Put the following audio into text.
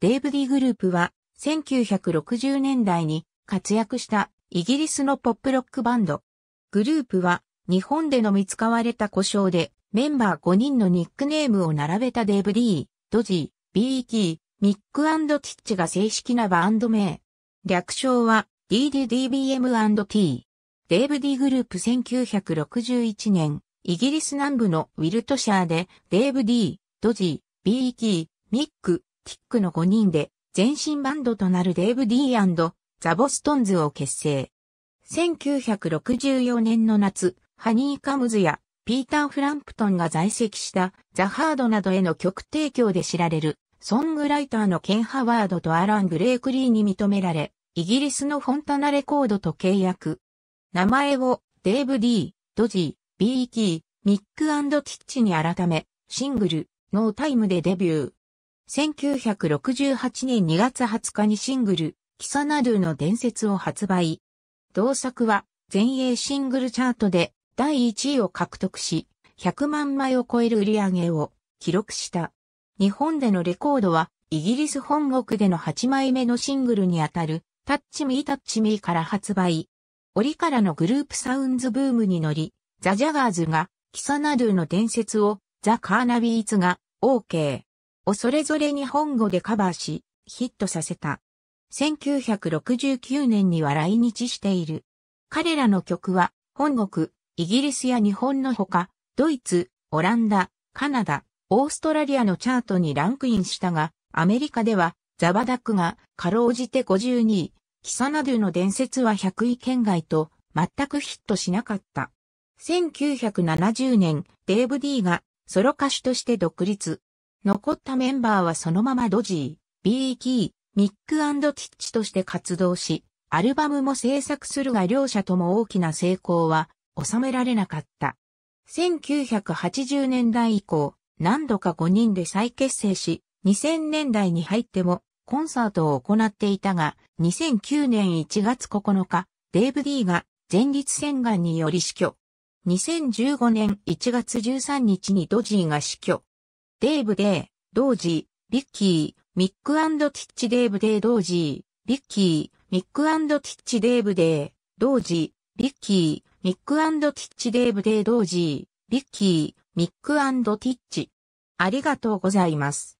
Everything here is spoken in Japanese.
デイブ・ディ・グループは1960年代に活躍したイギリスのポップロックバンド。グループは日本での見つかわれた故障でメンバー5人のニックネームを並べたデイブ・ディドジー、ビー・キミック・ティッチが正式なバンド名。略称は DDDBM&T。デイブ・ディ・グループ1961年、イギリス南部のウィルトシャーでデイブ・ディドジー、ビー・キミック、ティックの5人で全身バンドとなるデーブ・ディーザ・ボストンズを結成。1964年の夏、ハニー・カムズやピーター・フランプトンが在籍したザ・ハードなどへの曲提供で知られるソングライターのケン・ハワードとアラン・グレークリーに認められ、イギリスのフォンタナレコードと契約。名前をデーブ・デー、ドジー、ビー・キー、ミック・ティッチに改め、シングル、ノータイムでデビュー。1968年2月20日にシングル、キサナドゥの伝説を発売。同作は全英シングルチャートで第1位を獲得し、100万枚を超える売り上げを記録した。日本でのレコードは、イギリス本国での8枚目のシングルにあたる、タッチミータッチミーから発売。折からのグループサウンズブームに乗り、ザ・ジャガーズが、キサナドゥの伝説を、ザ・カーナビーズが、OK。をそれぞれ日本語でカバーし、ヒットさせた。1969年には来日している。彼らの曲は、本国、イギリスや日本のほか、ドイツ、オランダ、カナダ、オーストラリアのチャートにランクインしたが、アメリカでは、ザバダックが、かろうじて52位、キサナドゥの伝説は100位圏外と、全くヒットしなかった。1970年、デーブ・ディーが、ソロ歌手として独立。残ったメンバーはそのままドジー、ビーキー、ミックティッチとして活動し、アルバムも制作するが両者とも大きな成功は収められなかった。1980年代以降、何度か5人で再結成し、2000年代に入ってもコンサートを行っていたが、2009年1月9日、デーブ・ディーが前立腺がんにより死去。2015年1月13日にドジーが死去。デーブ・デー、ドージー、リッキー、ミックティッチ・デーブ・デー・ドージー、リッキー、ミックティッチ・デーブ・デー、ドージー、リッキー、ミックティッチ・デーブ・デー・ドージー、リッキー、ミックティッチ。ありがとうございます。